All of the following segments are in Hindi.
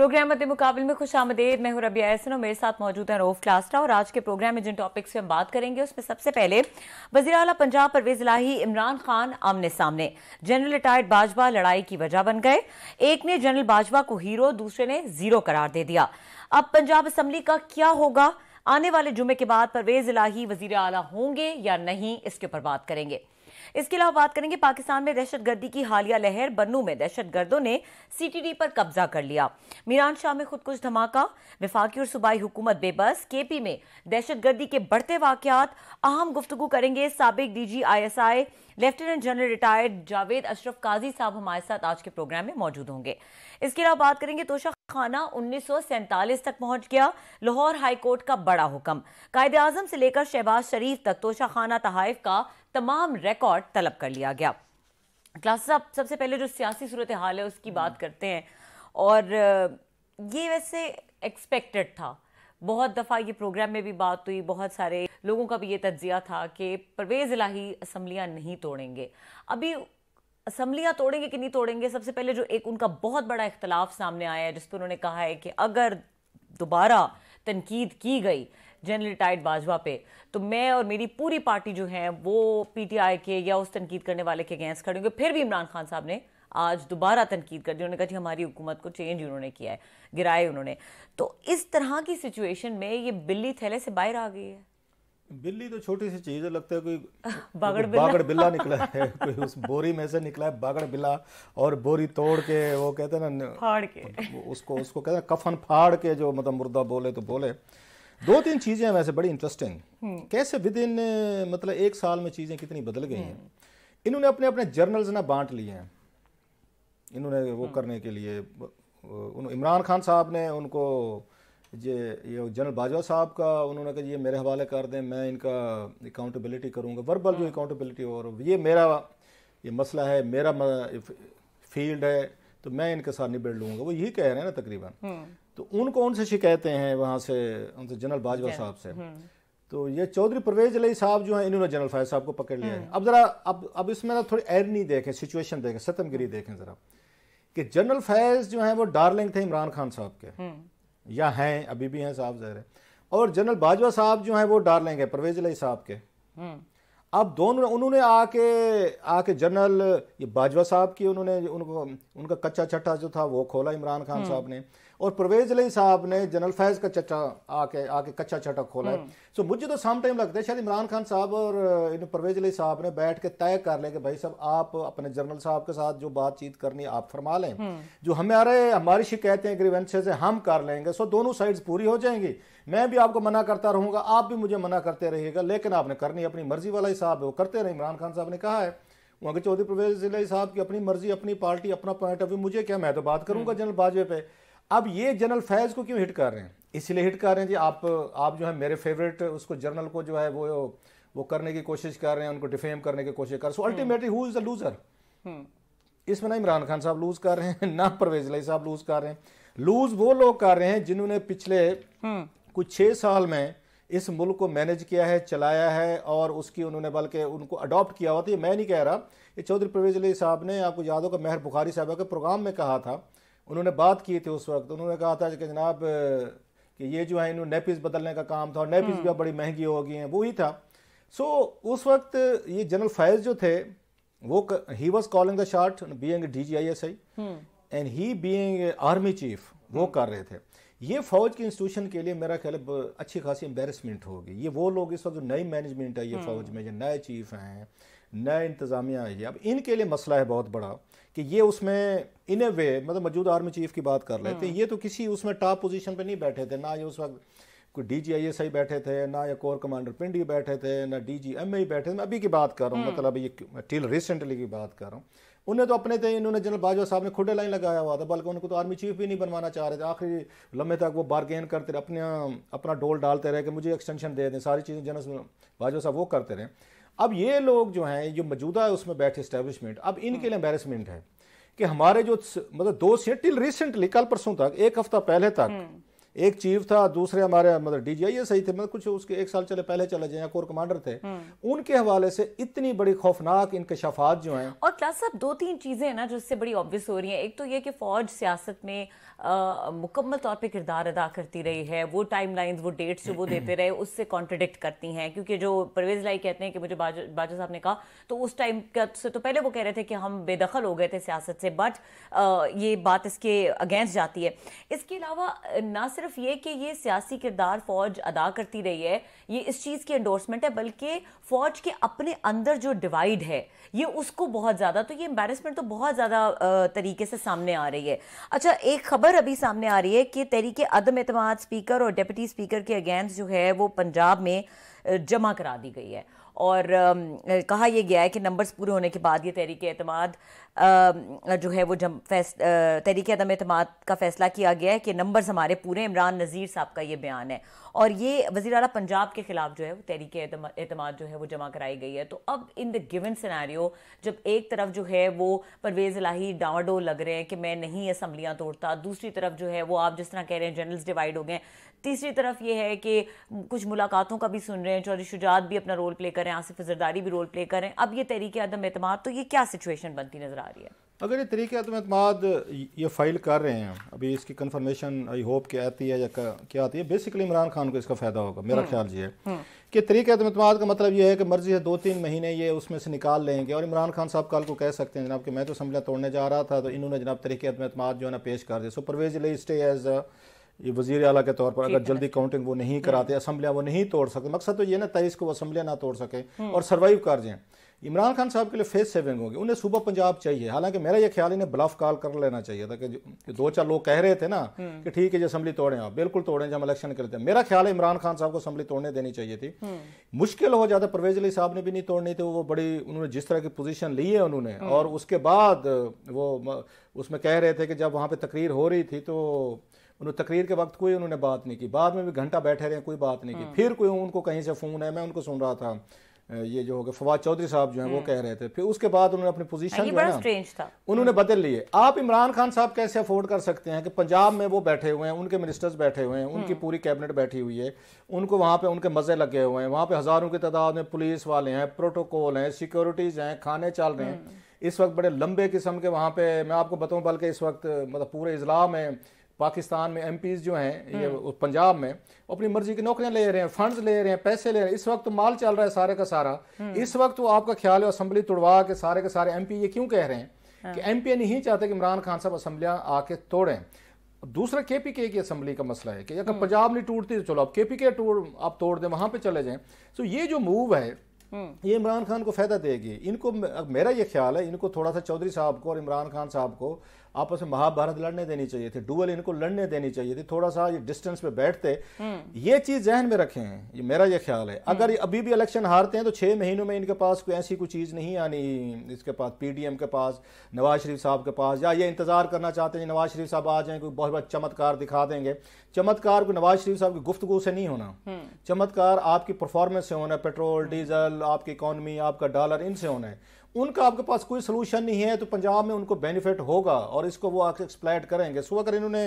प्रोग्राम मद मुकाबले में खुश आमदेद मैं हूँ रबिया एहसन और मेरे साथ मौजूद हैं रोफ क्लास्टा और आज के प्रोग्राम में जिन टॉपिक्स पर हम बात करेंगे उसमें सबसे पहले वजी अला पंजाब परवेज लाही इमरान खान आमने सामने जनरल रिटायर्ड बाजवा लड़ाई की वजह बन गए एक ने जनरल बाजवा को हीरो दूसरे ने जीरो करार दे दिया अब पंजाब असम्बली का क्या होगा आने वाले जुमे के बाद परवेज इलाही वजीर अला होंगे या नहीं इसके ऊपर बात करेंगे इसके अलावा बात करेंगे पाकिस्तान में दहशतगर्दी की हालिया लहर बन्नू में दहशतगर्दों ने सीटीडी पर कब्जा कर लिया मीरान शाह में खुद कुछ धमाका विफाकी और सूबाई हुकूमत बेबस केपी में दहशतगर्दी के बढ़ते वाकत अहम गुफ्तु करेंगे सबक D G I S I lieutenant general retired Javed Ashraf Qazi साहब हमारे साथ आज के प्रोग्राम में मौजूद होंगे इसके अलावा बात करेंगे तोशा खाना उन्नीस तक पहुंच गया लाहौर हाईकोर्ट का बड़ा हुक्म कायद आजम से लेकर शहबाज शरीफ तक तोशा खाना तहाइफ का तमाम रिकॉर्ड तलब कर लिया गया क्लास साहब सबसे पहले जो सियासी सूरत हाल है उसकी बात हम्म। करते हैं और ये वैसे एक्सपेक्टेड था बहुत दफ़ा ये प्रोग्राम में भी बात हुई बहुत सारे लोगों का भी ये तज्जिया था कि परवेज़ इलाही असम्बलियाँ नहीं तोड़ेंगे अभी असम्बलियाँ तोड़ेंगे कि नहीं तोड़ेंगे सबसे पहले जो एक उनका बहुत बड़ा इख्तलाफ सामने आया है जिस पर उन्होंने कहा है कि अगर दोबारा तनकीद की गई जनरल रिटायर्ड बाजवा पे तो मैं और मेरी पूरी पार्टी जो है वो पीटीआई के या उस तनकीद करने वाले के अगेंस्ट खड़े होंगे फिर भी इमरान खान साहब ने आज दोबारा तनकीद कर दी उन्होंने कहा कि हमारी हुकूमत को चेंज उन्होंने किया है गिराए उन्होंने तो इस तरह की सिचुएशन में ये बिल्ली थैले से बाहर आ गई है बिल्ली तो छोटी सी चीज है लगता है कोई बागड़ बिल्ला, बागड़ बिल्ला निकला है कोई उस बोरी में से निकला है बागड़ बिल्ला और बोरी तोड़ के वो कहते हैं ना फाड़ के उसको उसको कहते हैं कफन फाड़ के जो मतलब मुर्दा बोले तो बोले दो तीन चीज़ें हैं वैसे बड़ी इंटरेस्टिंग हम्म। कैसे विद इन मतलब एक साल में चीज़ें कितनी बदल गई हैं हम्म। इन्होंने अपने अपने जर्नल्स ना बांट लिए हैं इन्होंने वो हम्म। करने के लिए इमरान खान साहब ने उनको ये ये जनरल बाजवा साहब का उन्होंने कहा ये मेरे हवाले कर दें मैं इनका अकाउंटेबिलिटी करूँगा वर्बल जो अकाउंटेबिलिटी और ये मेरा ये मसला है मेरा फील्ड है तो मैं इनके साथ निबेड़ लूँगा वो यही कह रहे हैं ना तकरीबन तो उन कौन से शिकायतें हैं वहाँ से उनसे जनरल बाजवा साहब से हम्म। तो ये चौधरी परवेज अली साहब जो है इन्होंने जनरल फायद साहब को पकड़ लिया है हम्म। अब ज़रा अब अब इसमें ना थोड़ी एरनी देखें सिचुएशन देखें सतमगिरी देखें ज़रा कि जनरल फैज जो है वो डार्लिंग थे इमरान खान साहब के हम्म। या हैं अभी भी हैं साहब जहर है और जनरल बाजवा साहब जो है वो डार्लिंग है परवेज अली साहब के अब दोनों उन्होंने आके आके जनरल ये बाजवा साहब की उन्होंने उनको उनका कच्चा छट्टा जो था वो खोला इमरान खान साहब ने और परवेज अली साहब ने जनरल फैज का चचा आके आके कच्चा चटा खोला है सो हम्म। मुझे तो सम टाइम लगता है शायद इमरान खान साहब और इन परवेज अली साहब ने बैठ के तय कर लिया कि भाई साहब आप अपने जनरल साहब के साथ जो बातचीत करनी आप फरमा लें हम्म। जो हमारे हमारी शिकायतें ग्रीवेंसेज है हम कर लेंगे सो दोनों साइड्स पूरी हो जाएंगी मैं भी आपको मना करता रहूंगा आप भी मुझे मना करते रहिएगा लेकिन आपने करनी अपनी मर्जी वाला हिसाब साहब है वो करते रहे इमरान खान साहब ने कहा है वहाँ के चौधरी परवेज अली साहब की अपनी मर्जी अपनी पार्टी अपना पॉइंट ऑफ व्यू मुझे क्या मैं तो बात करूंगा हम्म। जनरल बाजवे पे अब ये जनरल फैज़ को क्यों हिट कर रहे हैं इसलिए हिट कर रहे हैं जी आप आप जो है मेरे फेवरेट उसको जनरल को जो है वो वो करने की कोशिश कर रहे हैं उनको डिफेम करने की कोशिश कर रहे so ultimately who is the loser इसमें ना इमरान खान साहब लूज़ कर रहे हैं ना परवेज लाई साहब लूज़ कर रहे हैं लूज़ वो लोग कर रहे हैं जिन्होंने पिछले हम्म। कुछ छः साल में इस मुल्क को मैनेज किया है चलाया है और उसकी उन्होंने बल्कि उनको अडॉप्ट किया हुआ था ये मैं नहीं कह रहा ये चौधरी परवेज अली साहब ने आपको याद होगा मेहर बुखारी साहब के प्रोग्राम में कहा था उन्होंने बात की थी उस वक्त उन्होंने कहा था कि जनाब कि ये जो है इन्हों नेपिस बदलने का काम था और नेपिस भी अब बड़ी महंगी हो गई हैं वो ही था सो so, उस वक्त ये जनरल फैज जो थे वो ही वॉज कॉलिंग द शार्ट being D G I S I and he being army chief वो कर रहे थे ये फौज के इंस्टीट्यूशन के लिए मेरा ख्याल अच्छी खासी एम्बेरसमेंट होगी ये वो लोग इस वक्त जो नई मैनेजमेंट है ये फौज में जो नए चीफ हैं नए इंतजामिया है अब इनके लिए मसला है बहुत बड़ा कि ये उसमें इन ए वे मतलब मौजूदा आर्मी चीफ की बात कर लेते हैं हाँ। ये तो किसी उसमें टॉप पोजीशन पे नहीं बैठे थे ना ये उस वक्त कोई डी जी आई एस आई बैठे थे ना या कोर कमांडर पिंडी बैठे थे ना डी जी एम आई बैठे थे मैं अभी की बात कर रहा हूँ हाँ। मतलब ये टिल रिसेंटली की बात कर रहा हूँ उन्हें तो अपने थे इन्होंने जनरल बाजवा साहब ने खुडे लाइन लगाया हुआ था बल्कि उनको तो आर्मी चीफ भी नहीं बनवाना चाह रहे थे आखिरी लंबे तक वो बारगेन करते रहे अपने अपना डोल डालते रहे कि मुझे एक्सटेंशन दे दें सारी चीज़ें जनरल बाजवा साहब वो करते रहे अब ये लोग जो हैं जो मौजूदा है उसमें बैठे इस्टेब्लिशमेंट अब इनके लिए एम्बेरसमेंट है कि हमारे जो मतलब दो सीट टिल रिसेंटली कल परसों तक एक हफ्ता पहले तक हम्म। एक चीफ था दूसरे हमारे मतलब डीजीआई सही थे मतलब कुछ उसके एक साल चले पहले चले जाए कोर कमांडर थे हम्म। उनके हवाले से इतनी बड़ी खौफनाक इंकशाफात जो हैं और क्लास साहब दो तीन चीज़ें हैं ना जो इससे बड़ी ऑब्वियस हो रही हैं एक तो ये कि फ़ौज सियासत में मुकम्मल तौर पर किरदार अदा करती रही है वो टाइम लाइन वो डेट्स जो वो देते रहे उससे कॉन्ट्रडिक्ट करती हैं क्योंकि जो परवेज लाई कहते हैं कि मुझे बाजा साहब ने कहा तो उस टाइम से तो पहले वो कह रहे थे कि हम बेदखल हो गए थे सियासत से बट ये बात इसके अगेंस्ट जाती है इसके अलावा ना सिर्फ ये कि ये सियासी किरदार फौज अदा करती रही है ये इस चीज़ की एंडोर्समेंट है बल्कि फौज के अपने अंदर जो डिवाइड है ये उसको बहुत ज़्यादा तो ये एम्बेरसमेंट तो बहुत ज़्यादा तरीके से सामने आ रही है अच्छा एक खबर अभी सामने आ रही है कि तरीके अदम अतमाद स्पीकर और डिप्टी स्पीकर के अगेंस्ट जो है वो पंजाब में जमा करा दी गई है और कहा यह गया है कि नंबर्स पूरे होने के बाद ये तहरीक अतमाद जो है वो जम फैस तहरीक अदम अतम का फैसला किया गया है कि नंबर्स हमारे पूरे इमरान नज़ीर साहब का ये बयान है और ये वजी अला पंजाब के ख़िलाफ़ जो है वो तहरीक अतम जो है वो जमा कराई गई है तो अब इन द गिवन सिनारियो जब एक तरफ जो है वो परवेज़ लाही डावाडो लग रहे हैं कि मैं नहीं असम्बलियाँ तोड़ता दूसरी तरफ जो है वो आप जिस तरह कह रहे हैं जनरल्स डिवाइड हो गए तीसरी तरफ ये है कि कुछ मुलाकातों का भी सुन रहे हैं चौधरी शुजात भी अपना रोल प्ले करें आसिफ जरदारी भी रोल प्ले करें अब ये तहरीक आदम अतमाद तो ये क्या सिचुएशन बनती नज़र आ रही है अगर ये तरीके आदम अतमाद ये फाइल कर रहे हैं अभी इसकी कन्फर्मेशन आई होप क्या आती है या क्या आती है बेसिकली इमरान खान को इसका फ़ायदा होगा मेरा हम्म, ख्याल ये है हम्म। कि तरीके आदम अतमाद का मतलब ये है कि मर्जी है दो तीन महीने ये उसमें से निकाल लेंगे और इमरान खान साहब कल को कह सकते हैं जनाब कि मैं तो समझा तोड़ने जा रहा था तो इन्होंने जनाब तरीके आदम अतमाद जो है ना पेश कर दिया सो स्टे एज़ ये वजीर अला के तौर पर अगर जल्दी काउंटिंग वो नहीं कराते असम्बलियाँ वो नहीं तोड़ सकते मकसद तो ये ना तेईस को असम्बलियाँ ना तोड़ सकें हम्म। और सर्वाइव कर जाएँ इमरान खान साहब के लिए फेस सेविंग होगी उन्हें सुबह पंजाब चाहिए हालांकि मेरा ये ख्याल इन्हें ब्लफ कॉल कर लेना चाहिए था कि दो चार लोग कह रहे थे ना हम्म। कि ठीक है जो असम्बली तोड़ें आप बिल्कुल तोड़ें जब इलेक्शन करते हैं मेरा ख्याल है इमरान खान साहब को असम्बली तोड़ने देनी चाहिए थी हम्म। मुश्किल हो जाता परवेज अली साहब ने भी नहीं तोड़नी थी वो बड़ी उन्होंने जिस तरह की पोजिशन ली है उन्होंने और उसके बाद वो उसमें कह रहे थे कि जब वहाँ पर तकरीर हो रही थी तो उन्होंने तकरीर के वक्त कोई उन्होंने बात नहीं की बाद में भी घंटा बैठे रहे कोई बात नहीं की हाँ। फिर कोई उनको कहीं से फ़ोन है मैं उनको सुन रहा था ये जो हो गया फवाद चौधरी साहब जो है वो हाँ। कह रहे थे फिर उसके बाद उन्होंने अपनी पोजीशन हाँ, जो है ना उन्होंने बदल लिए आप इमरान खान साहब कैसे अफोर्ड कर सकते हैं कि पंजाब में वो बैठे हुए हैं उनके मिनिस्टर्स बैठे हुए हैं उनकी पूरी कैबिनेट बैठी हुई है उनको वहाँ पे उनके मजे लगे हुए हैं वहाँ पे हजारों की तादाद में पुलिस वाले हैं प्रोटोकॉल हैं सिक्योरिटीज हैं खाने चल रहे हैं इस वक्त बड़े लंबे किस्म के वहाँ पे मैं आपको बताऊँ बल्कि इस वक्त मतलब पूरे इजला में पाकिस्तान में एम जो हैं ये हम्म। पंजाब में अपनी मर्जी की नौकरियां ले रहे हैं फंड्स ले रहे हैं पैसे ले रहे हैं इस वक्त तो माल चल रहा है सारे का सारा हम्म। इस वक्त तो आपका ख्याल है असम्बली तोड़वा के सारे के सारे एम ये क्यों कह रहे हैं हाँ। कि एम नहीं चाहते कि इमरान खान साहब असम्बलियाँ आके तोड़ें दूसरा के पी के की असम्बली का मसला है कि अगर हम्म। पंजाब नहीं टूटती तो चलो आप के पी के टूट आप तोड़ दें वहाँ पर चले जाएँ तो ये जो मूव है ये इमरान खान को फ़ायदा देगी इनको मेरा ये ख्याल है इनको थोड़ा सा चौधरी साहब को और इमरान खान साहब को आपस में महाभारत लड़ने देनी चाहिए थी डुअल इनको लड़ने देनी चाहिए थी थोड़ा सा ये डिस्टेंस पे बैठते हम्म। ये चीज जहन में हैं ये मेरा ये ख्याल है अगर हम्म। अभी भी इलेक्शन हारते हैं तो छह महीनों में इनके पास कोई ऐसी कोई चीज नहीं आनी इसके पास पीडीएम के पास नवाज शरीफ साहब के पास या ये इंतजार करना चाहते हैं नवाज शरीफ साहब आ जाए कोई बहुत बड़ा चमत्कार दिखा देंगे चमत्कार को नवाज शरीफ साहब की गुफ्तगु से नहीं होना हम्म। चमत्कार आपकी परफॉर्मेंस से होना पेट्रोल डीजल आपकी इकोनॉमी आपका डॉलर इनसे होना है उनका आपके पास कोई सलूशन नहीं है तो पंजाब में उनको बेनिफिट होगा और इसको वो एक्सप्लाइट करेंगे सो अगर इन्होंने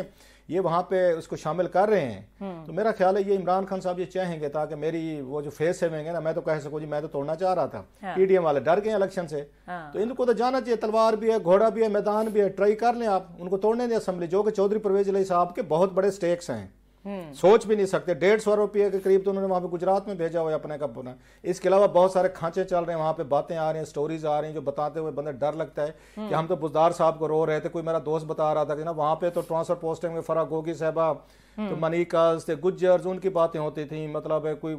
ये वहाँ पे उसको शामिल कर रहे हैं हम्म। तो मेरा ख्याल है ये इमरान खान साहब ये चाहेंगे ताकि मेरी वो जो फेस सेविंग है ना मैं तो कह सकूँ जी मैं तो तोड़ना चाह रहा था हाँ। पीडीएम e वाले डर गए इलेक्शन से हाँ। तो इनको तो जाना चाहिए तलवार भी है घोड़ा भी है मैदान भी है ट्राई कर लें आप उनको तोड़ने दें असम्बली जो कि चौधरी परवेज अली साहब के बहुत बड़े स्टेक्स हैं सोच भी नहीं सकते डेढ़ सौ रुपये के करीब तो उन्होंने वहां पे गुजरात में भेजा हुआ है अपने का पुनः इसके अलावा बहुत सारे खांचे चल रहे हैं वहां पे बातें आ रही हैं स्टोरीज आ रही हैं जो बताते हुए बंदे डर लगता है कि हम तो बुजदार साहब को रो रहे थे कोई मेरा दोस्त बता रहा था कि ना वहां पे तो ट्रांसफर पोस्टिंग में फरा गोगी साहबा तो मनीकाज थे गुज्जर्स उनकी बातें होती थी मतलब कोई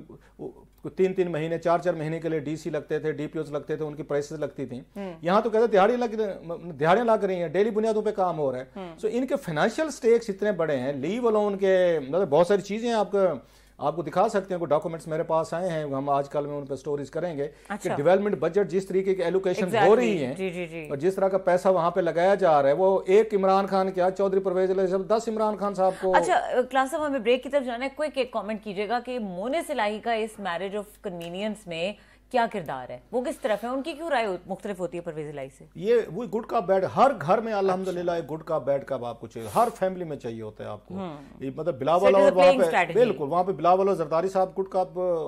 तीन तीन महीने चार चार महीने के लिए डीसी लगते थे डीपीओ लगते थे उनकी प्राइसेस लगती थी हम्म। यहाँ तो कहते दिहाड़ी लग दिहाड़ियां लग रही हैं डेली बुनियादों पे काम हो रहा है सो हम्म। इनके फाइनेंशियल स्टेक्स इतने बड़े हैं लीव अलोन के मतलब बहुत सारी चीजें आपको आपको दिखा सकते हैं डॉक्यूमेंट्स मेरे पास आए हैं हम आजकल में उन पर स्टोरीज करेंगे अच्छा। कि डेवलपमेंट बजट जिस तरीके की एलोकेशन exactly. हो रही है जी, जी, जी. और जिस तरह का पैसा वहाँ पे लगाया जा रहा है वो एक इमरान खान क्या चौधरी परवेज दस इमरान खान साहब को अच्छा क्लास हमें ब्रेक की तरफ जाना है क्विक एक कॉमेंट कीजिएगा कि मोने सिलाई का इस मैरिज ऑफ कन्वीनियंस में क्या किरदार है वो किस तरफ है उनकी क्यों राय मुख्तलिफ होती है परवेज लाई से ये वो गुड का बैड हर घर में अच्छा। अल्हम्दुलिल्लाह एक गुड का बैड का आपको चाहिए हर फैमिली में चाहिए होता है आपको हम्म। ये मतलब बिलावल और वहाँ पे बिल्कुल वहाँ पे बिलावल और जरदारी साहब गुड का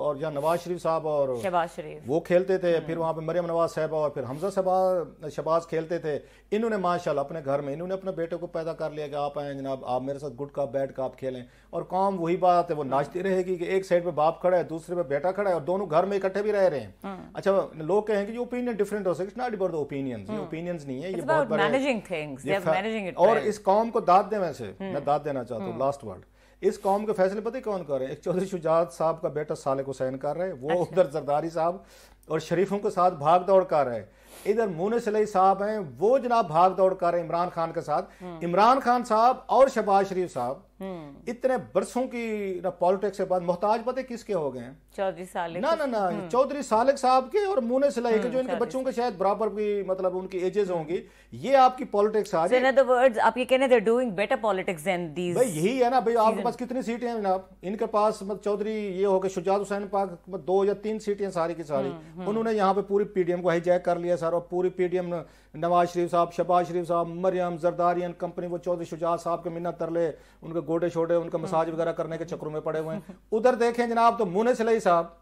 और या नवाज शरीफ साहब और शहबाज शरीफ वो खेलते थे हम्म। फिर वहाँ पे मरियम नवाज साहब और फिर हमजा शहबाज शहबाज खेलते थे इन्होंने माशाल्लाह अपने घर में इन्होंने अपने बेटे को पैदा कर लिया कि आप आए जनाब आप मेरे साथ गुड का बैड आप खेलें और कौम वही बात है वो नाचती रहेगी कि एक साइड पे बाप खड़ा है दूसरे पे बेटा खड़ा है और दोनों घर में इकट्ठे भी रह रहे हैं हम्म। अच्छा लोग कहेंगे ये ओपिनियन डिफरेंट हो सके इट्स नॉट अबाउट ओपिनियंस ये ओपिनियंस हम्म। नहीं है ये बहुत बड़े मैनेजिंग थिंग्स और इस कौम को दाद दे वैसे हम्म। मैं दाद देना चाहता हूँ लास्ट वर्ड इस कौम के फैसले पता कौन कर रहे हैं एक चौधरी शुजात साहब का बेटा साले हुसैन कर रहे हैं वो अच्छा। उधर जरदारी साहब और शरीफों के साथ भाग दौड़ कर रहे हैं इधर मोने सलाई साहब हैं वो जनाब भाग दौड़ कर रहे हैं इमरान खान के साथ इमरान खान साहब और शहबाज शरीफ साहब हम्म। इतने बरसों की ना पॉलिटिक्स के बाद मोहताज पते किसके हो गए चौधरी सालिक ना ना ना हम्म। चौधरी सालिक साहब के और मुने सिलाई के हम्म, जो इनके बच्चों के शायद बराबर भी मतलब उनकी एजेस होंगी ये आपकी पॉलिटिक्स आ जाए so words, आप ये कहने they doing better politics than these भाई यही है ना भाई आपके पास कितनी सीटें हैं जनाब इनके पास मतलब चौधरी ये हो गए शुजात हुसैन पाक मतलब, दो या तीन सीटें सारी की सारी उन्होंने यहाँ पे पूरी पीडीएम को हाईजैक कर लिया सर और पूरी पीडीएम नवाज शरीफ साहब शबाज शरीफ साहब मरियम जरदारियन कंपनी वो चौधरी शुजात साहब के मिन्नत तरले उनके गोटे छोटे उनका हम्म। मसाज वगैरह करने के हम्म। चक्रों में पड़े हुए हैं हम्म। उधर देखें जनाब तो मुनिस अली साहब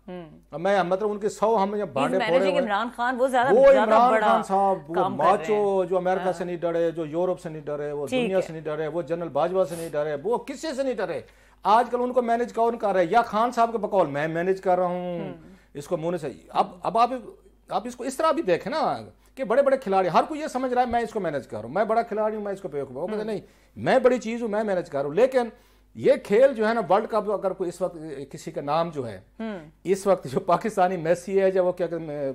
मैं मतलब उनके सौ हम जब भांडे फोड़े वो इमरान खान साहब वो माचो जो अमेरिका हाँ। से नहीं डरे जो यूरोप से नहीं डरे वो दुनिया से नहीं डरे वो जनरल बाजवा से नहीं डरे वो किसी से नहीं डरे आजकल उनको मैनेज कौन कर रहे है या खान साहब के बकौल मैं मैनेज कर रहा हूँ इसको मुने से अब अब आप आप इसको इस तरह भी देखें ना कि बड़े बड़े खिलाड़ी हर कोई ये समझ रहा है मैं इसको मैनेज कर रहा हूँ मैं बड़ा खिलाड़ी हूँ मैं इसको प्रयोग हम्म। नहीं मैं बड़ी चीज़ हूँ मैं मैनेज कर रहा हूँ लेकिन ये खेल जो है ना वर्ल्ड कप अगर कोई इस वक्त किसी का नाम जो है हम्म। इस वक्त जो पाकिस्तानी मेसी है जब वो क्या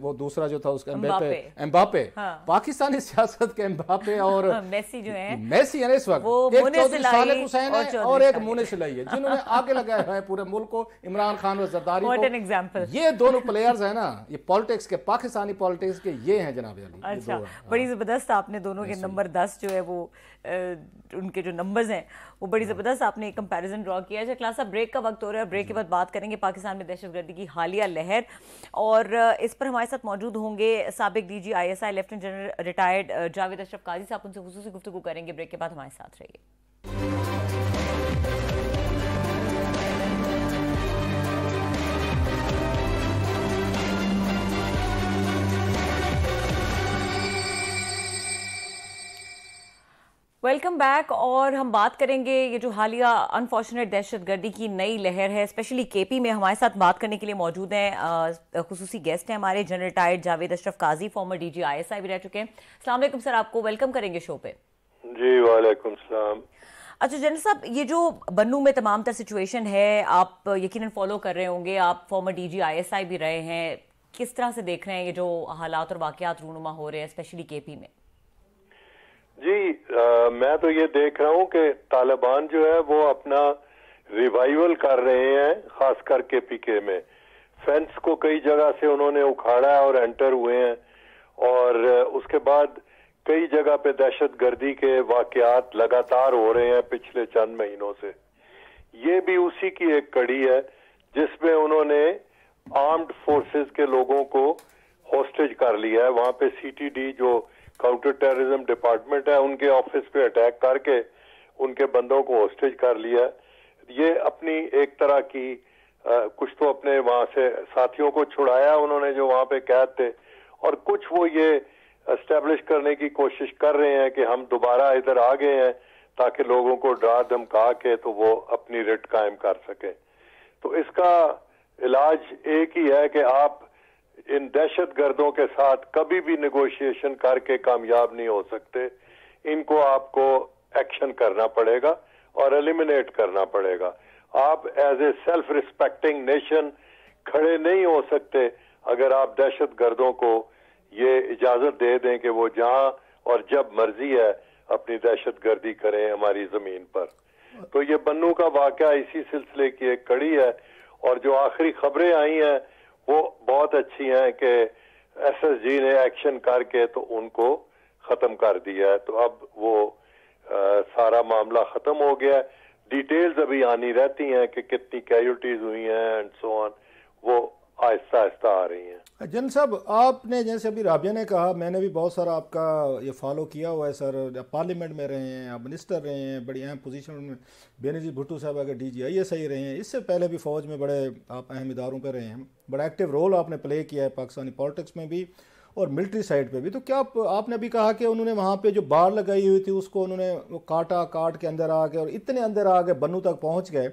वो दूसरा जो था उसका एम्बापे एम्बापे हाँ। पाकिस्तानी सियासत के एम्बापे और हाँ, मेसी जो है मेसी है ना इस वक्त एक चौधरी हुसैन है और एक मुने सिलाई है जिन्होंने आगे लगाया है पूरे मुल्क को इमरान खान और जरदारी ये दोनों प्लेयर्स है ना ये पॉलिटिक्स के पाकिस्तानी पॉलिटिक्स के ये है जनाब अच्छा बड़ी हाँ। जबरदस्त आपने दोनों के नंबर दस जो है वो उनके जो नंबर्स हैं वो बड़ी हाँ। ज़बरदस्त आपने कंपैरिजन ड्रॉ किया है क्लास अच्छा, ब्रेक का वक्त हो रहा है ब्रेक के बाद बात करेंगे पाकिस्तान में दहशतगर्दी की हालिया लहर और इस पर हमारे साथ मौजूद होंगे सबक D G I S I lieutenant general retired Javed Ashraf Qazi साहब उनसे खूस गुफ्तु करेंगे ब्रेक के बाद हमारे साथ रहिए वेलकम बैक और हम बात करेंगे ये जो हालिया अनफॉर्चुनेट दहशतगर्दी की नई लहर है स्पेशली केपी में हमारे साथ बात करने के लिए मौजूद हैं खसूसी गेस्ट हैं हमारे general retired Javed Ashraf Qazi former D G I S I भी रह चुके हैं अलैक्म सर आपको वेलकम करेंगे शो पे जी वालेकुम सलाम अच्छा जनरल साहब ये जो बन्नू में तमाम तर सिचुएशन है आप यकीन फॉलो कर रहे होंगे आप former D G I S I भी रहे हैं किस तरह से देख रहे हैं ये जो हालात और वाकत रूनुमा हो रहे हैं स्पेशली के पी में जी आ, मैं तो ये देख रहा हूँ कि तालिबान जो है वो अपना रिवाइवल कर रहे हैं खास करके पीके में फेंस को कई जगह से उन्होंने उखाड़ा है और एंटर हुए हैं और उसके बाद कई जगह पे दहशत गर्दी के वाकयात लगातार हो रहे हैं पिछले चंद महीनों से ये भी उसी की एक कड़ी है जिसमें उन्होंने आर्म्ड फोर्सेस के लोगों को होस्टेज कर लिया है वहां पे सीटीडी जो काउंटर टेररिज्म डिपार्टमेंट है उनके ऑफिस पे अटैक करके उनके बंदों को होस्टेज कर लिया ये अपनी एक तरह की आ, कुछ तो अपने वहां से साथियों को छुड़ाया उन्होंने जो वहां पे कैद थे और कुछ वो ये एस्टेब्लिश करने की कोशिश कर रहे हैं कि हम दोबारा इधर आ गए हैं ताकि लोगों को डरा धमका के तो वो अपनी रिट कायम कर सकें तो इसका इलाज एक ही है कि आप इन दहशत गर्दों के साथ कभी भी निगोशिएशन करके कामयाब नहीं हो सकते इनको आपको एक्शन करना पड़ेगा और एलिमिनेट करना पड़ेगा आप as a self respecting nation खड़े नहीं हो सकते अगर आप दहशत गर्दों को ये इजाजत दे दें कि वो जहां और जब मर्जी है अपनी दहशत गर्दी करें हमारी जमीन पर तो ये बन्नू का वाक़ इसी सिलसिले की एक कड़ी है और जो आखिरी खबरें आई हैं वो बहुत अच्छी हैं कि एसएसजी ने एक्शन करके तो उनको ख़त्म कर दिया है तो अब वो आ, सारा मामला ख़त्म हो गया है डिटेल्स अभी आनी रहती हैं कि कितनी कैजुअलिटीज़ हुई हैं एंड सो ऑन वो आहिस्ता आहिस्ता आ रही हैं जन साहब आपने जैसे अभी राबिया ने कहा मैंने भी बहुत सारा आपका ये फॉलो किया हुआ है सर आप पार्लियामेंट में रहे हैं आप मिनिस्टर रहे हैं बड़ी अहम पोजीशन में बेनजी भुट्टू साहब अगर डी जी आई एस आई रहे हैं इससे पहले भी फ़ौज में बड़े आप अहम इदारों पर रहे हैं बड़ा एक्टिव रोल आपने प्ले किया है पाकिस्तानी पॉलिटिक्स में भी और मिलिट्री साइड पर भी तो क्या आप, आपने अभी कहा कि उन्होंने वहाँ पर जो बाढ़ लगाई हुई थी उसको उन्होंने वो काटा काट के अंदर आ गए और इतने अंदर आ गए बनू तक पहुँच गए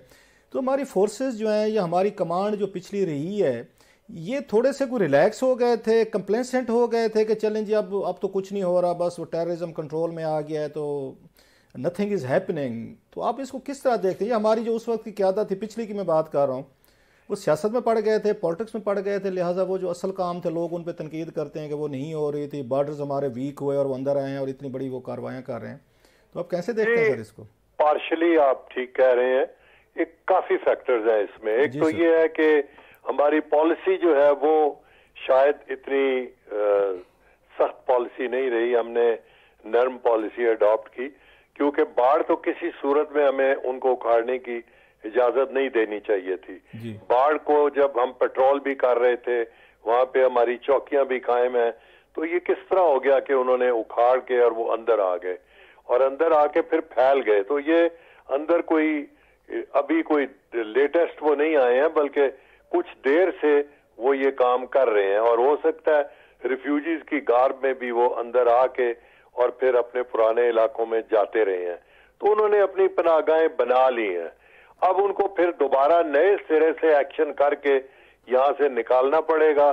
तो हमारी फोर्सेज जो हैं या हमारी कमांड जो पिछली रही है ये थोड़े से कोई रिलैक्स हो गए थे कंप्लेसेंट हो गए थे कि चलें जी अब अब तो कुछ नहीं हो रहा बस वो टेररिज्म कंट्रोल में आ गया है तो नथिंग इज़ हैपनिंग तो आप इसको किस तरह देखते हैं ये हमारी जो उस वक्त की क्या थी पिछली की मैं बात कर रहा हूँ वो सियासत में पड़ गए थे पॉलिटिक्स में पड़ गए थे लिहाजा वो जो असल काम थे लोग उन पर तनकीद करते हैं कि वो नहीं हो रही थी बॉर्डर्स हमारे वीक हुए और वो अंदर आए हैं और इतनी बड़ी वो कार्रवाइयाँ कर रहे हैं तो आप कैसे देखते हैं सर इसको पार्शली आप ठीक कह रहे हैं एक काफ़ी फैक्टर्स हैं इसमें एक तो ये है कि हमारी पॉलिसी जो है वो शायद इतनी सख्त पॉलिसी नहीं रही हमने नर्म पॉलिसी अडॉप्ट की क्योंकि बाढ़ तो किसी सूरत में हमें उनको उखाड़ने की इजाजत नहीं देनी चाहिए थी बाढ़ को जब हम पेट्रोल भी कर रहे थे वहां पे हमारी चौकियां भी कायम हैं तो ये किस तरह हो गया कि उन्होंने उखाड़ के और वो अंदर आ गए और अंदर आके फिर फैल गए तो ये अंदर कोई अभी कोई लेटेस्ट वो नहीं आए हैं बल्कि कुछ देर से वो ये काम कर रहे हैं और हो सकता है रिफ्यूजीज की गार्ब में भी वो अंदर आके और फिर अपने पुराने इलाकों में जाते रहे हैं तो उन्होंने अपनी पनागाहें बना ली हैं अब उनको फिर दोबारा नए सिरे से एक्शन करके यहाँ से निकालना पड़ेगा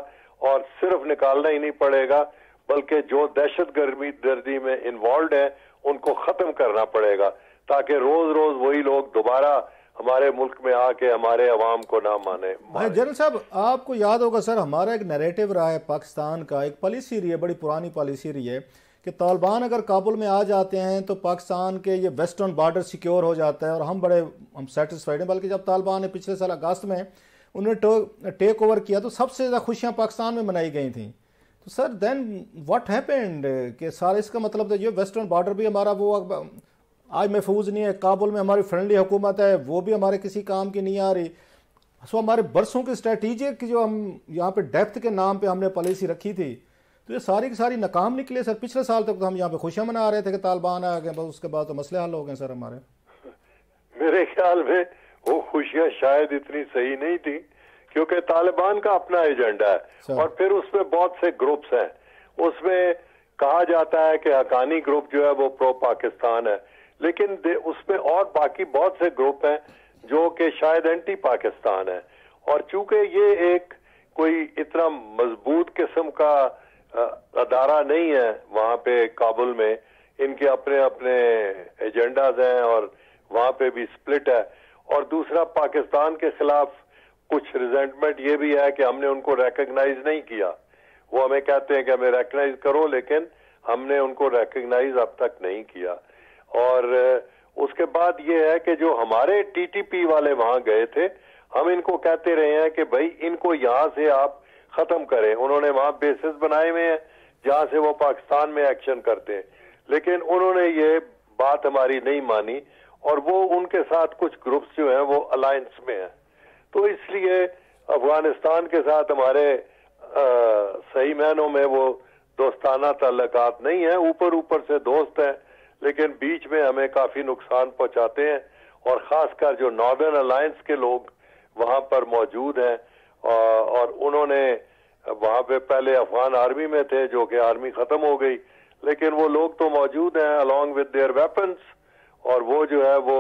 और सिर्फ निकालना ही नहीं पड़ेगा बल्कि जो दहशत गर्मी दर्दी में इन्वॉल्व है उनको खत्म करना पड़ेगा ताकि रोज रोज वही लोग दोबारा हमारे मुल्क में आके हमारे अवाम को ना माने जनरल साहब आपको याद होगा सर हमारा एक नरेटिव रहा है पाकिस्तान का एक पॉलिसी रही है बड़ी पुरानी पॉलिसी रही है कि तालिबान अगर काबुल में आ जाते हैं तो पाकिस्तान के ये वेस्टर्न बॉर्डर सिक्योर हो जाता है और हम बड़े हम सेटिस्फाइड हैं बल्कि जब तालिबान ने पिछले साल अगस्त में उन्हें टेक ओवर किया तो सबसे ज़्यादा खुशियाँ पाकिस्तान में मनाई गई थी तो सर देन व्हाट हैपेंड कि सर इसका मतलब तो ये वेस्टर्न बॉर्डर भी हमारा वो आज महफूज नहीं है काबुल में हमारी फ्रेंडली हुकूमत है वो भी हमारे किसी काम की नहीं आ रही सो हमारे बरसों के स्ट्रेटिजिक जो हम यहाँ पे डेप्थ के नाम पे हमने पॉलिसी रखी थी तो ये सारी की सारी नाकाम निकले सर पिछले साल तक तो हम यहाँ पे खुशियाँ मना रहे थे कि तालिबान आ गए बस उसके बाद तो मसले हल हो गए सर हमारे मेरे ख्याल में वो खुशियाँ शायद इतनी सही नहीं थी क्योंकि तालिबान का अपना एजेंडा है और फिर उसमें बहुत से ग्रुप्स हैं उसमें कहा जाता है कि हकानी ग्रुप जो है वो प्रो पाकिस्तान है लेकिन उसमें और बाकी बहुत से ग्रुप हैं जो कि शायद एंटी पाकिस्तान है और चूंकि ये एक कोई इतना मजबूत किस्म का अदारा नहीं है वहाँ पे काबुल में इनके अपने अपने एजेंडाज हैं और वहाँ पे भी स्प्लिट है और दूसरा पाकिस्तान के खिलाफ कुछ रिजेंटमेंट ये भी है कि हमने उनको रेकग्नाइज नहीं किया वो हमें कहते हैं कि हमें रेकग्नाइज करो लेकिन हमने उनको रेकग्नाइज अब तक नहीं किया और उसके बाद ये है कि जो हमारे टीटीपी वाले वहां गए थे हम इनको कहते रहे हैं कि भाई इनको यहाँ से आप खत्म करें उन्होंने वहां बेसिस बनाए हुए हैं जहां से वो पाकिस्तान में एक्शन करते हैं लेकिन उन्होंने ये बात हमारी नहीं मानी और वो उनके साथ कुछ ग्रुप्स जो हैं वो अलायंस में हैं तो इसलिए अफगानिस्तान के साथ हमारे आ, सही मैनों में वो दोस्ताना तल्लकात नहीं है ऊपर ऊपर से दोस्त हैं लेकिन बीच में हमें काफी नुकसान पहुंचाते हैं और खासकर जो नॉर्दर्न अलायंस के लोग वहां पर मौजूद हैं और उन्होंने वहां पे पहले अफगान आर्मी में थे जो कि आर्मी खत्म हो गई लेकिन वो लोग तो मौजूद हैं अलॉन्ग विद देयर वेपन्स और वो जो है वो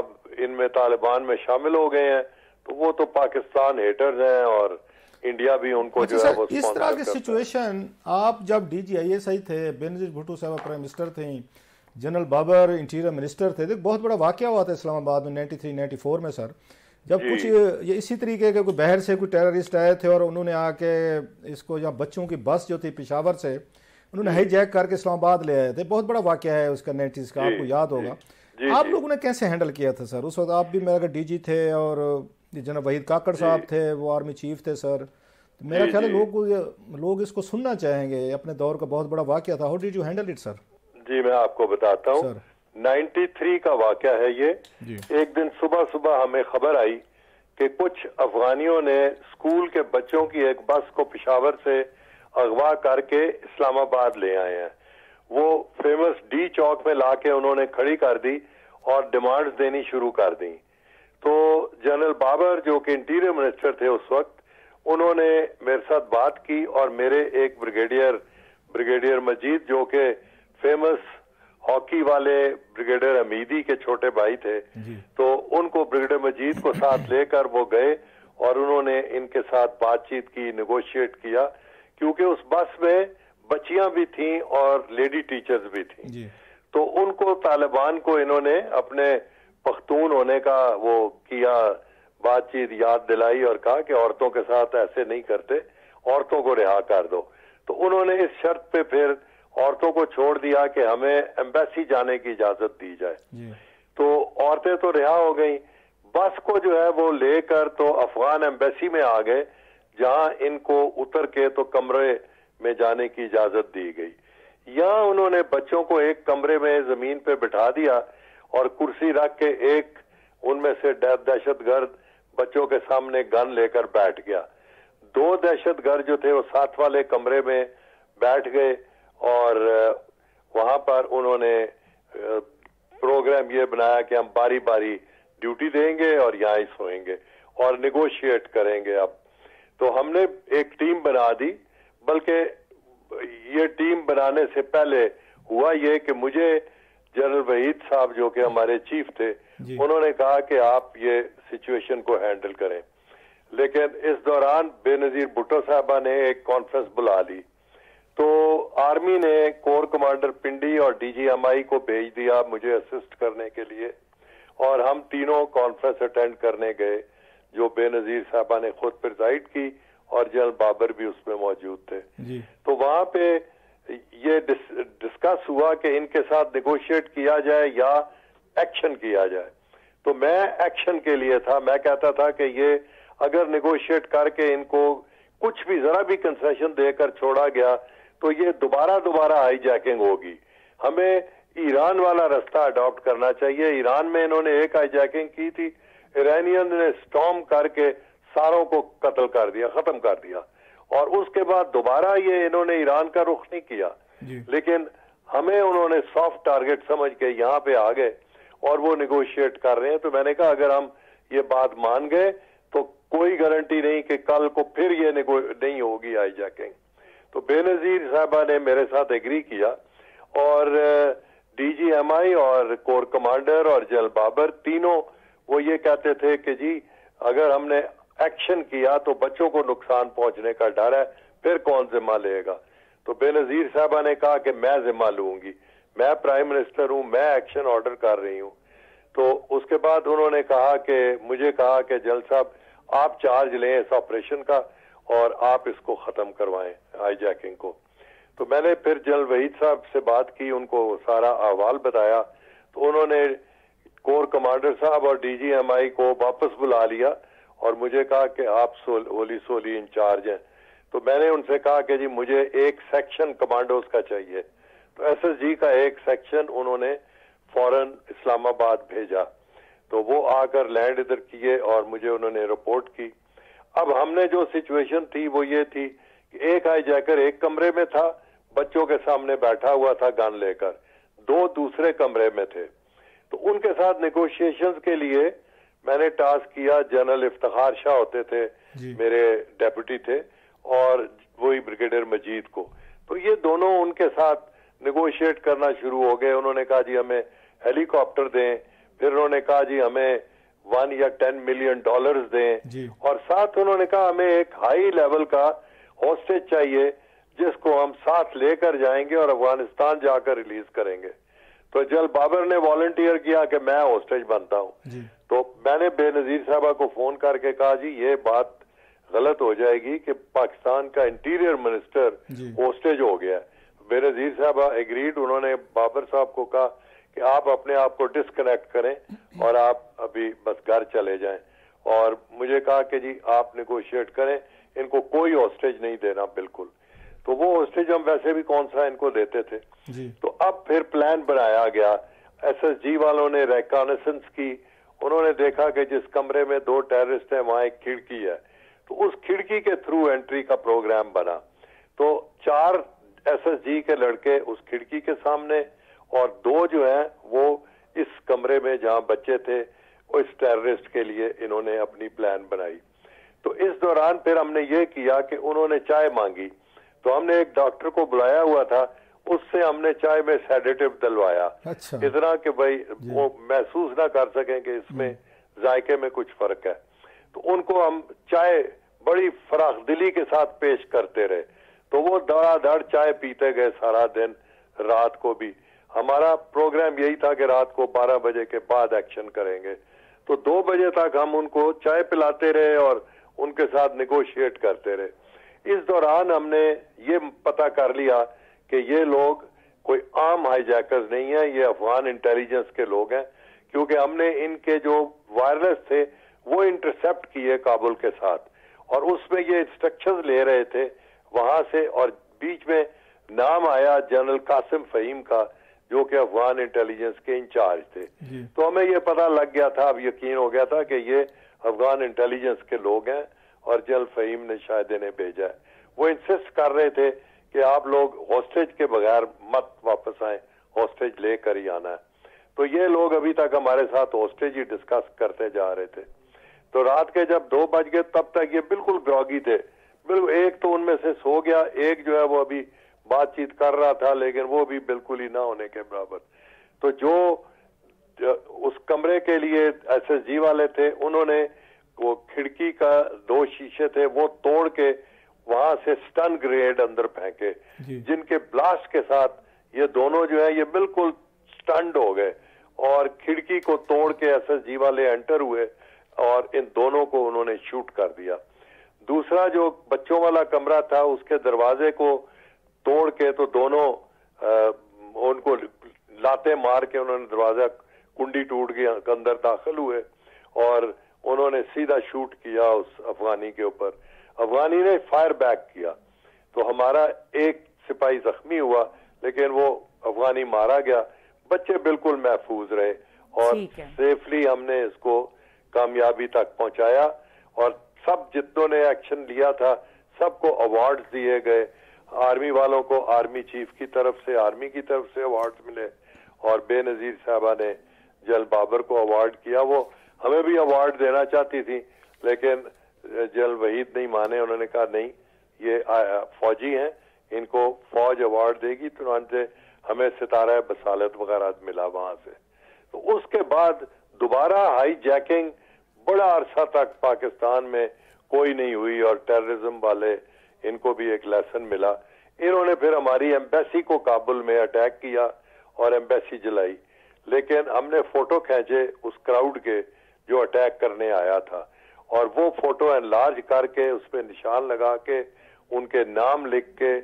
अब इनमें तालिबान में शामिल हो गए हैं तो वो तो पाकिस्तान हेटर्स हैं और इंडिया भी उनको अच्छा जो है वो इस तरह की सिचुएशन आप जब डी जी आई थे बेनजीर भुट्टो साहब प्राइम मिनिस्टर थे जनरल बाबर इंटीरियर मिनिस्टर थे देख बहुत बड़ा वाक्य हुआ था इस्लामाबाद में 93 94 में सर जब कुछ ये इसी तरीके के कोई बहर से कोई टेररिस्ट आए थे और उन्होंने आके इसको जहाँ बच्चों की बस जो थी पिशावर से उन्होंने हाई जैक करके इस्लामाबाद ले आए थे बहुत बड़ा वाक्य है उसका नाइन्टीज़ का आपको याद होगा आप लोगों ने कैसे हैंडल किया था सर उस वक्त आप भी मेरा अगर डी थे और जनरल वहीद काकड़ साहब थे वो आर्मी चीफ थे सर मेरा ख्याल है लोग लोग इसको सुनना चाहेंगे अपने दौर का बहुत बड़ा वाक्य था how did you handle it sir जी मैं आपको बताता हूँ 93 का वाक़ है ये एक दिन सुबह सुबह हमें खबर आई कि कुछ अफगानियों ने स्कूल के बच्चों की एक बस को पिशावर से अगवा करके इस्लामाबाद ले आए हैं वो फेमस डी चौक में के उन्होंने खड़ी कर दी और डिमांड्स देनी शुरू कर दी तो जनरल बाबर जो कि इंटीरियर मिनिस्टर थे उस वक्त उन्होंने मेरे साथ बात की और मेरे एक ब्रिगेडियर ब्रिगेडियर मजीद जो कि फेमस हॉकी वाले ब्रिगेडियर अमीदी के छोटे भाई थे तो उनको ब्रिगेडियर मजीद को साथ लेकर वो गए और उन्होंने इनके साथ बातचीत की निगोशिएट किया क्योंकि उस बस में बच्चियां भी थीं और लेडी टीचर्स भी थीं तो उनको तालिबान को इन्होंने अपने पख्तून होने का वो किया बातचीत याद दिलाई और कहा कि औरतों के साथ ऐसे नहीं करते औरतों को रिहा कर दो तो उन्होंने इस शर्त पे फिर औरतों को छोड़ दिया कि हमें एम्बेसी जाने की इजाजत दी जाए तो औरतें तो रिहा हो गई बस को जो है वो लेकर तो अफगान एम्बेसी में आ गए जहां इनको उतर के तो कमरे में जाने की इजाजत दी गई यहां उन्होंने बच्चों को एक कमरे में जमीन पे बिठा दिया और कुर्सी रख के एक उनमें से दहशत गर्द बच्चों के सामने गन लेकर बैठ गया दो दहशत गर्द जो थे वो साथ वाले कमरे में बैठ गए और वहाँ पर उन्होंने प्रोग्राम ये बनाया कि हम बारी बारी ड्यूटी देंगे और यहाँ ही सोएंगे और निगोशिएट करेंगे अब तो हमने एक टीम बना दी बल्कि ये टीम बनाने से पहले हुआ ये कि मुझे जनरल वहीद साहब जो कि हमारे चीफ थे उन्होंने कहा कि आप ये सिचुएशन को हैंडल करें लेकिन इस दौरान बेनजीर भुट्टो साहबा ने एक कॉन्फ्रेंस बुला ली तो आर्मी ने कोर कमांडर पिंडी और डीजीएमआई को भेज दिया मुझे असिस्ट करने के लिए और हम तीनों कॉन्फ्रेंस अटेंड करने गए जो बेनजीर साहबा ने खुद प्रिजाइड की और जनरल बाबर भी उसमें मौजूद थे तो वहां पे ये डिस, डिस्कस हुआ कि इनके साथ निगोशिएट किया जाए या एक्शन किया जाए तो मैं एक्शन के लिए था मैं कहता था कि ये अगर निगोशिएट करके इनको कुछ भी जरा भी कंसेशन देकर छोड़ा गया तो ये दोबारा दोबारा हाईजैकिंग होगी हमें ईरान वाला रास्ता अडॉप्ट करना चाहिए ईरान में इन्होंने एक हाईजैकिंग की थी ईरानियन ने स्टॉम करके सारों को कत्ल कर दिया खत्म कर दिया और उसके बाद दोबारा ये इन्होंने ईरान का रुख नहीं किया लेकिन हमें उन्होंने सॉफ्ट टारगेट समझ के यहाँ पे आ गए और वो निगोशिएट कर रहे हैं तो मैंने कहा अगर हम ये बात मान गए तो कोई गारंटी नहीं कि कल को फिर ये नहीं होगी जैकिंग तो बेनज़ीर साहबा ने मेरे साथ एग्री किया और डीजीएमआई और कोर कमांडर और जल बाबर तीनों वो ये कहते थे कि जी अगर हमने एक्शन किया तो बच्चों को नुकसान पहुंचने का डर है फिर कौन जिम्मा लेगा तो बेनज़ीर साहबा ने कहा कि मैं जिम्मा लूंगी मैं प्राइम मिनिस्टर हूं मैं एक्शन ऑर्डर कर रही हूं तो उसके बाद उन्होंने कहा कि मुझे कहा कि जल साहब आप चार्ज लें इस ऑपरेशन का और आप इसको ख़त्म करवाएं हाईजैकिंग को तो मैंने फिर जनरल वहीद साहब से बात की उनको सारा अहवाल बताया तो उन्होंने कोर कमांडर साहब और डीजीएमआई को वापस बुला लिया और मुझे कहा कि आप सोल, ओली सोली इंचार्ज हैं तो मैंने उनसे कहा कि जी मुझे एक सेक्शन कमांडोज का चाहिए तो एसएसजी का एक सेक्शन उन्होंने फौरन इस्लामाबाद भेजा तो वो आकर लैंड इधर किए और मुझे उन्होंने रिपोर्ट की अब हमने जो सिचुएशन थी वो ये थी कि एक आई जाकर एक कमरे में था बच्चों के सामने बैठा हुआ था गान लेकर दो दूसरे कमरे में थे तो उनके साथ नेगोशिएशंस के लिए मैंने टास्क किया जनरल इफ्तार शाह होते थे मेरे डेप्यूटी थे और वही ब्रिगेडियर मजीद को तो ये दोनों उनके साथ निगोशिएट करना शुरू हो गए उन्होंने कहा जी हमें हेलीकॉप्टर दें फिर उन्होंने कहा जी हमें वन या टेन मिलियन डॉलर्स दें और साथ उन्होंने कहा हमें एक हाई लेवल का हॉस्टेज चाहिए जिसको हम साथ लेकर जाएंगे और अफगानिस्तान जाकर रिलीज करेंगे तो जल बाबर ने वॉलंटियर किया कि मैं हॉस्टेज बनता हूँ तो मैंने बेनजीर साहबा को फोन करके कहा जी ये बात गलत हो जाएगी कि पाकिस्तान का इंटीरियर मिनिस्टर हॉस्टेज हो गया बेनजीर साहबा एग्रीड उन्होंने बाबर साहब को कहा कि आप अपने आप को डिस्कनेक्ट करें और आप अभी बस घर चले जाएं और मुझे कहा कि जी आप निगोशिएट करें इनको कोई हॉस्टेज नहीं देना बिल्कुल तो वो हॉस्टेज हम वैसे भी कौन सा इनको देते थे जी। तो अब फिर प्लान बनाया गया एसएसजी वालों ने रेकॉनेसेंस की उन्होंने देखा कि जिस कमरे में दो टेररिस्ट हैं वहां एक खिड़की है तो उस खिड़की के थ्रू एंट्री का प्रोग्राम बना तो चार एसएसजी के लड़के उस खिड़की के सामने और दो जो हैं वो इस कमरे में जहां बच्चे थे उस टेररिस्ट के लिए इन्होंने अपनी प्लान बनाई तो इस दौरान फिर हमने ये किया कि उन्होंने चाय मांगी तो हमने एक डॉक्टर को बुलाया हुआ था उससे हमने चाय में सेडेटिव दलवाया अच्छा। इतना कि भाई वो महसूस ना कर सकें कि इसमें हम्म। जायके में कुछ फर्क है तो उनको हम चाय बड़ी फराख दिली के साथ पेश करते रहे तो वो दड़ा दड़ चाय पीते गए सारा दिन रात को भी हमारा प्रोग्राम यही था कि रात को 12 बजे के बाद एक्शन करेंगे तो दो बजे तक हम उनको चाय पिलाते रहे और उनके साथ निगोशिएट करते रहे इस दौरान हमने ये पता कर लिया कि ये लोग कोई आम हाईजैकर्स नहीं है ये अफगान इंटेलिजेंस के लोग हैं क्योंकि हमने इनके जो वायरलेस थे वो इंटरसेप्ट किए काबुल के साथ और उसमें ये इंस्ट्रक्शन ले रहे थे वहां से और बीच में नाम आया जनरल कासिम फहीम का जो कि अफगान इंटेलिजेंस के इंचार्ज थे तो हमें ये पता लग गया था अब यकीन हो गया था कि ये अफगान इंटेलिजेंस के लोग हैं और जल फहीम ने शायद इन्हें भेजा है वो इंसिस्ट कर रहे थे कि आप लोग हॉस्टेज के बगैर मत वापस आए हॉस्टेज लेकर ही आना है तो ये लोग अभी तक हमारे साथ हॉस्टेज ही डिस्कस करते जा रहे थे तो रात के जब दो बज गए तब तक ये बिल्कुल ग्रॉगी थे बिल्कुल एक तो उनमें से सो गया एक जो है वो अभी बातचीत कर रहा था लेकिन वो भी बिल्कुल ही ना होने के बराबर तो जो उस कमरे के लिए एस एस जी वाले थे उन्होंने वो खिड़की का दो शीशे थे वो तोड़ के वहां से स्टन ग्रेनेड अंदर फेंके जिनके ब्लास्ट के साथ ये दोनों जो है ये बिल्कुल स्टंड हो गए और खिड़की को तोड़ के एस एस जी वाले एंटर हुए और इन दोनों को उन्होंने शूट कर दिया दूसरा जो बच्चों वाला कमरा था उसके दरवाजे को तोड़ के तो दोनों आ, उनको लाते मार के उन्होंने दरवाजा कुंडी टूट के अंदर दाखिल हुए और उन्होंने सीधा शूट किया उस अफगानी के ऊपर अफगानी ने फायर बैक किया तो हमारा एक सिपाही जख्मी हुआ लेकिन वो अफगानी मारा गया बच्चे बिल्कुल महफूज रहे और सेफली हमने इसको कामयाबी तक पहुंचाया और सब जितनों ने एक्शन लिया था सबको अवार्ड दिए गए आर्मी वालों को आर्मी चीफ की तरफ से आर्मी की तरफ से अवार्ड मिले और बेनज़ीर साहबा ने जल बाबर को अवार्ड किया वो हमें भी अवार्ड देना चाहती थी लेकिन जल वहीद नहीं माने उन्होंने कहा नहीं ये फौजी हैं इनको फौज अवार्ड देगी तुरंत से हमें सितारा बसालत वगैरह मिला वहां से तो उसके बाद दोबारा हाई जैकिंग बड़ा अरसा तक पाकिस्तान में कोई नहीं हुई और टेररिज्म वाले इनको भी एक लेसन मिला इन्होंने फिर हमारी एम्बेसी को काबुल में अटैक किया और एम्बेसी जलाई लेकिन हमने फोटो खींचे उस क्राउड के जो अटैक करने आया था और वो फोटो एनलार्ज करके उस पर निशान लगा के उनके नाम लिख के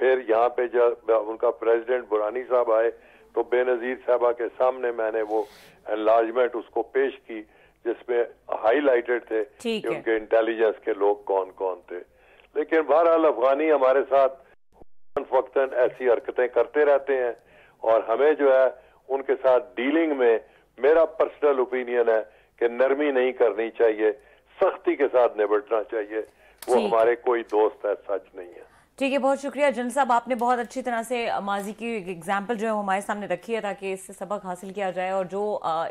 फिर यहाँ पे जब उनका प्रेसिडेंट बुरानी साहब आए तो बेनज़ीर साहबा के सामने मैंने वो एनलार्जमेंट उसको पेश की जिसमें हाईलाइटेड थे कि उनके इंटेलिजेंस के लोग कौन कौन थे लेकिन बहरहाल अफगानी हमारे साथ वक्तन ऐसी हरकतें करते रहते हैं और हमें जो है उनके साथ डीलिंग में मेरा पर्सनल ओपिनियन है कि नरमी नहीं करनी चाहिए सख्ती के साथ निबटना चाहिए वो हमारे कोई दोस्त है सच नहीं है ठीक है बहुत शुक्रिया जन साहब आपने बहुत अच्छी तरह से माजी की एग्जाम्पल जो है वो हमारे सामने रखी है ताकि इससे सबक हासिल किया जाए और जो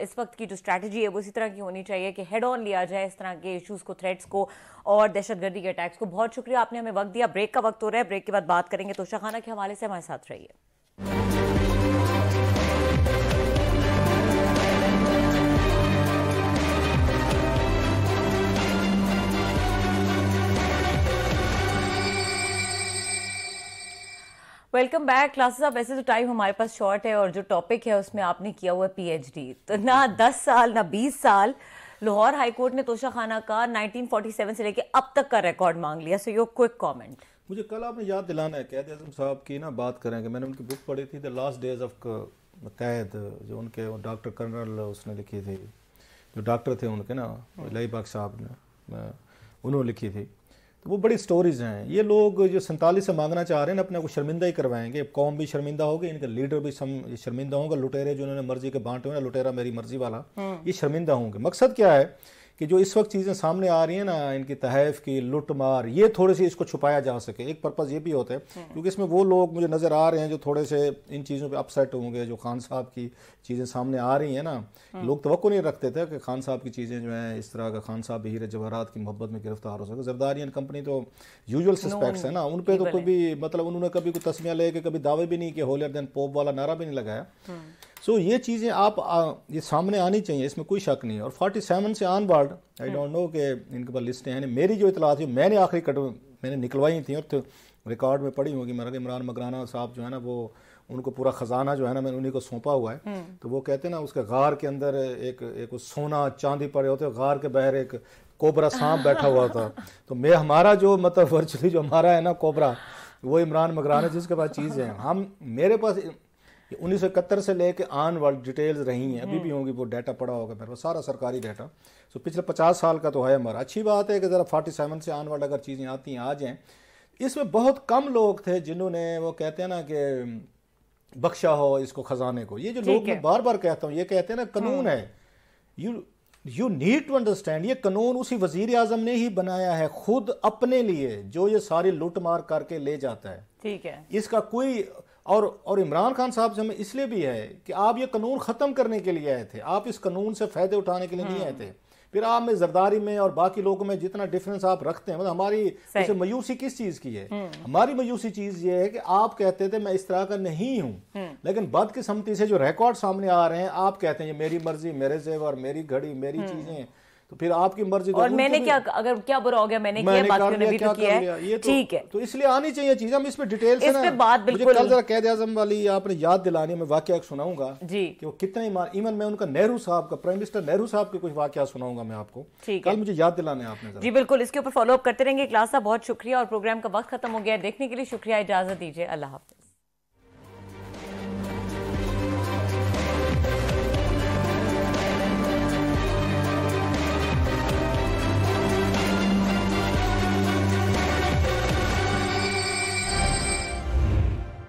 इस वक्त की जो स्ट्रैटेजी है वो इसी तरह की होनी चाहिए कि हेड ऑन लिया जाए इस तरह के इश्यूज़ को थ्रेट्स को और दहशतगर्दी के अटैक्स को बहुत शुक्रिया आपने हमें वक्त दिया ब्रेक का वक्त हो रहा है ब्रेक के बाद बात करेंगे तो खाना के हवाले से हमारे साथ रहिए वेलकम बैक क्लासेस आप ऐसे तो टाइम हमारे पास शॉर्ट है और जो टॉपिक है उसमें आपने किया हुआ है पीएचडी तो ना दस साल ना बीस साल लाहौर हाईकोर्ट ने तोशा खाना का 1947 से लेके अब तक का रिकॉर्ड मांग लिया सो यो क्विक कमेंट मुझे कल आपने याद दिलाना है कैद आजम साहब की ना बात करें कि मैंने उनकी बुक पढ़ी थी द लास्ट डेज ऑफ कैद जो उनके डॉक्टर कर्नल उसने लिखी थी जो डॉक्टर थे उनके ना हाँ। लई बाग साहब ने उन्होंने लिखी थी तो वो बड़ी स्टोरीज हैं ये लोग जो सैंतालीस से मांगना चाह रहे हैं अपने को शर्मिंदा ही करवाएंगे कौम भी शर्मिंदा होगी इनका लीडर भी शर्मिंदा होगा लुटेरे जो इन्होंने मर्जी के बांटे हुए लुटेरा मेरी मर्जी वाला हम्म। ये शर्मिंदा होंगे मकसद क्या है कि जो इस वक्त चीज़ें सामने आ रही हैं ना इनकी तहफ़ की लुट मार ये थोड़ी सी इसको छुपाया जा सके एक पर्पज़ ये भी होता है हम्म। क्योंकि इसमें वो लोग मुझे नज़र आ रहे हैं जो थोड़े से इन चीज़ों पे अपसेट होंगे जो खान साहब की चीज़ें सामने आ रही हैं ना हम्म। लोग तो नहीं रखते थे कि खान साहब की चीज़ें जो हैं इस तरह का खान साहब हीरे जवाहरात की मोहब्बत में गिरफ्तार हो सके जरदारी एंड कंपनी तो यूजल सस्पेक्ट्स है ना उन पर तो कोई भी मतलब उन्होंने कभी कोई तस्वीर लेके कभी दावे भी नहीं किए होलियर दैन पोप वाला नारा भी नहीं लगाया हम्म। सो ये चीज़ें आप ये सामने आनी चाहिए इसमें कोई शक नहीं है और फोर्टी सेवन से आन बार्ड आई डोंट नो कि इनके पास लिस्टें हैं मेरी जो इतला थी मैंने आखिरी कट मैंने निकलवाई थी और तो रिकॉर्ड में पड़ी होगी मेरा इमरान मगराना साहब जो है ना वो उनको पूरा ख़जाना जो है ना मैंने उन्हीं को सौंपा हुआ है hmm. तो वो कहते हैं ना उसके गार के अंदर एक एक सोना चांदी पड़े होते गार के बाहर एक कोबरा सांप बैठा हुआ था तो मैं हमारा जो मतलब वर्चुअली जो हमारा है ना कोबरा वो इमरान मकराना जिसके पास चीज़ें हैं हम मेरे पास ये उन्नीस से लेके आन वर्ल्ड डिटेल्स रही हैं अभी हम्म। भी होंगी वो डाटा पड़ा होगा मेरे पास सारा सरकारी डाटा सो पिछले पचास साल का तो है हमारा अच्छी बात है कि ज़रा फोर्टी सेवन से आन वर्ल्ड अगर चीज़ें आती हैं आ जाएँ इसमें बहुत कम लोग थे जिन्होंने वो कहते हैं ना कि बख्शा हो इसको खजाने को ये जो लोग मैं बार बार कहता हूँ ये कहते हैं ना कानून हाँ। है you you need to understand ये कानून उसी वजीर आजम ने ही बनाया है खुद अपने लिए जो ये सारी लूट मार करके ले जाता है ठीक है इसका कोई और और इमरान खान साहब से हमें इसलिए भी है कि आप ये कानून ख़त्म करने के लिए आए थे आप इस कानून से फ़ायदे उठाने के लिए नहीं आए थे हाँ। फिर आप में जरदारी में और बाकी लोगों में जितना डिफरेंस आप रखते हैं मतलब हमारी उसे मयूसी किस चीज की है हम्म। हमारी मयूसी चीज ये है कि आप कहते थे मैं इस तरह का नहीं हूं हम्म। लेकिन बदकिस्मती से जो रिकॉर्ड सामने आ रहे हैं आप कहते हैं ये मेरी मर्जी मेरे जेवर मेरी घड़ी मेरी हम्म। चीजें तो फिर आपकी मर्जी तो और मैंने क्या अगर क्या बुरा हो गया मैंने, मैंने किया बाकियों भी तो किया है तो- ठीक है तो इसलिए आनी चाहिए चीज हम इस पे डिटेल से इस पे बात बिल्कुल कल जरा कैद आजम वाली आपने याद दिलानी मैं वाक्य एक सुनाऊंगा जी कि वो कितने इवन मैं उनका नेहरू साहब का प्राइम मिनिस्टर नेहरू साहब के कुछ वाक्य सुनाऊंगा मैं आपको कल मुझे याद दिलाने आपने जी बिल्कुल इसके ऊपर फॉलो अप करते रहेंगे क्लास साहब बहुत शुक्रिया और प्रोग्राम का वक्त खत्म हो गया देखने के लिए शुक्रिया इजाजत दीजिए अल्लाह हाफिज